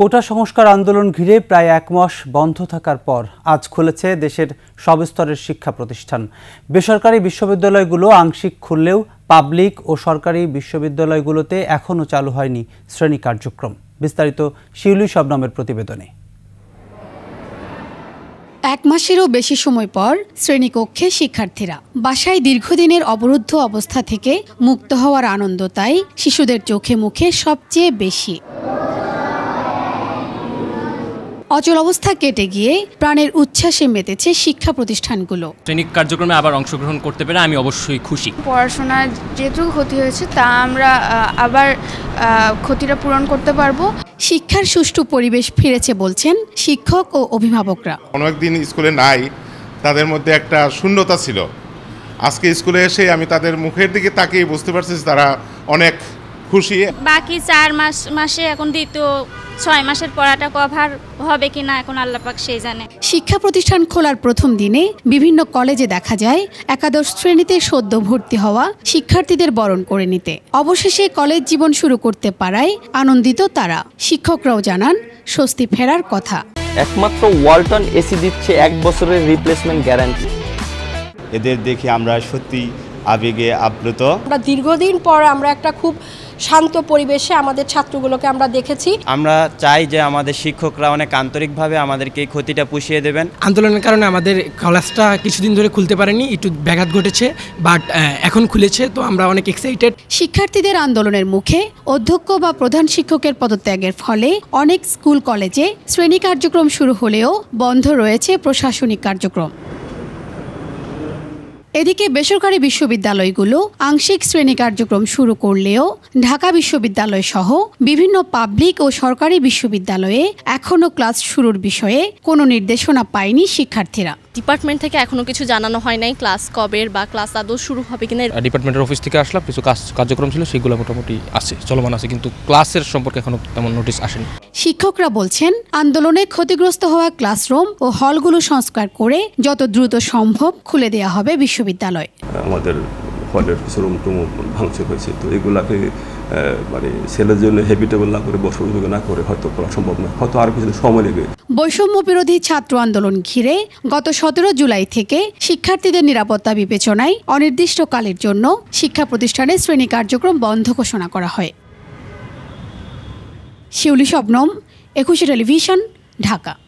কোটা সংস্কার আন্দোলন ঘিরে প্রায় এক মাস বন্ধ থাকার পর আজ খুলেছে দেশের সব স্তরের শিক্ষা প্রতিষ্ঠান বেসরকারি বিশ্ববিদ্যালয়গুলো আংশিক খুললেও পাবলিক ও সরকারি বিশ্ববিদ্যালয়গুলোতে এখনও চালু হয়নি শ্রেণী কার্যক্রম বিস্তারিত শিউলি নামের প্রতিবেদনে এক মাসেরও বেশি সময় পর শ্রেণীকক্ষে শিক্ষার্থীরা বাসায় দীর্ঘদিনের অবরুদ্ধ অবস্থা থেকে মুক্ত হওয়ার আনন্দ তাই শিশুদের চোখে মুখে সবচেয়ে বেশি অচল অবস্থা কেটে গিয়ে প্রাণের উচ্ছ্বাসে মেতেছে শিক্ষা প্রতিষ্ঠানগুলো ট্রেনিক কার্যক্রমে আবার অংশগ্রহণ করতে পেরে আমি অবশ্যই খুশি পড়াশোনার যেটুকু ক্ষতি হয়েছে তা আমরা আবার ক্ষতিটা পূরণ করতে পারবো শিক্ষার সুষ্ঠু পরিবেশ ফিরেছে বলছেন শিক্ষক ও অভিভাবকরা অনেকদিন স্কুলে নাই তাদের মধ্যে একটা শূন্যতা ছিল আজকে স্কুলে এসে আমি তাদের মুখের দিকে তাকিয়ে বুঝতে পারছি তারা অনেক খুশি বাকি চার মাস মাসে এখন দ্বিতীয় ছয় মাসের পড়াটা কভার হবে কিনা এখন আল্লাপাক সেই জানে শিক্ষা প্রতিষ্ঠান খোলার প্রথম দিনে বিভিন্ন কলেজে দেখা যায় একাদশ শ্রেণীতে সদ্য ভর্তি হওয়া শিক্ষার্থীদের বরণ করে নিতে অবশেষে কলেজ জীবন শুরু করতে পারায় আনন্দিত তারা শিক্ষকরাও জানান স্বস্তি ফেরার কথা একমাত্র ওয়ালটন এসি দিচ্ছে এক বছরের রিপ্লেসমেন্ট গ্যারান্টি এদের দেখে আমরা সত্যি আবেগে আপ্লুত আমরা দীর্ঘদিন পর আমরা একটা খুব শান্ত পরিবেশে আমাদের ছাত্রগুলোকে আমরা দেখেছি আমরা চাই যে আমাদের শিক্ষকরা অনেক আন্তরিকভাবে আমাদেরকে এই ক্ষতিটা পুষিয়ে দেবেন আন্দোলনের কারণে আমাদের কলেজটা কিছুদিন ধরে খুলতে পারেনি একটু ব্যাঘাত ঘটেছে বাট এখন খুলেছে তো আমরা অনেক এক্সাইটেড শিক্ষার্থীদের আন্দোলনের মুখে অধ্যক্ষ বা প্রধান শিক্ষকের পদত্যাগের ফলে অনেক স্কুল কলেজে শ্রেণী কার্যক্রম শুরু হলেও বন্ধ রয়েছে প্রশাসনিক কার্যক্রম এদিকে বেসরকারি বিশ্ববিদ্যালয়গুলো আংশিক শ্রেণী কার্যক্রম শুরু করলেও ঢাকা বিশ্ববিদ্যালয় সহ বিভিন্ন পাবলিক ও সরকারি বিশ্ববিদ্যালয়ে এখনও ক্লাস শুরুর বিষয়ে কোনো নির্দেশনা পায়নি শিক্ষার্থীরা ডিপার্টমেন্ট থেকে এখনো কিছু জানানো হয় নাই ক্লাস কবে বা ক্লাস আদৌ শুরু হবে কিনা ডিপার্টমেন্টের অফিস থেকে আসলাম কিছু কাজ কার্যক্রম ছিল সেগুলো মোটামুটি আছে চলমান আছে কিন্তু ক্লাসের সম্পর্কে এখনো তেমন নোটিশ আসেনি শিক্ষকরা বলছেন আন্দোলনে ক্ষতিগ্রস্ত হওয়া ক্লাসরুম ও হলগুলো সংস্কার করে যত দ্রুত সম্ভব খুলে দেয়া হবে বিশ্ববিদ্যালয় আমাদের হোয়াটের রুম টুম ভাঙচুর হয়েছে তো এগুলাকে মানে ছেলের জন্য হ্যাবিটেবল না করে বসবাস না করে হয়তো করা সম্ভব নয় হয়তো আরও কিছু সময় লেগে বৈষম্য বিরোধী ছাত্র আন্দোলন ঘিরে গত সতেরো জুলাই থেকে শিক্ষার্থীদের নিরাপত্তা বিবেচনায় অনির্দিষ্টকালের জন্য শিক্ষা প্রতিষ্ঠানে শ্রেণী কার্যক্রম বন্ধ ঘোষণা করা হয় শিউলি শবনম একুশে টেলিভিশন ঢাকা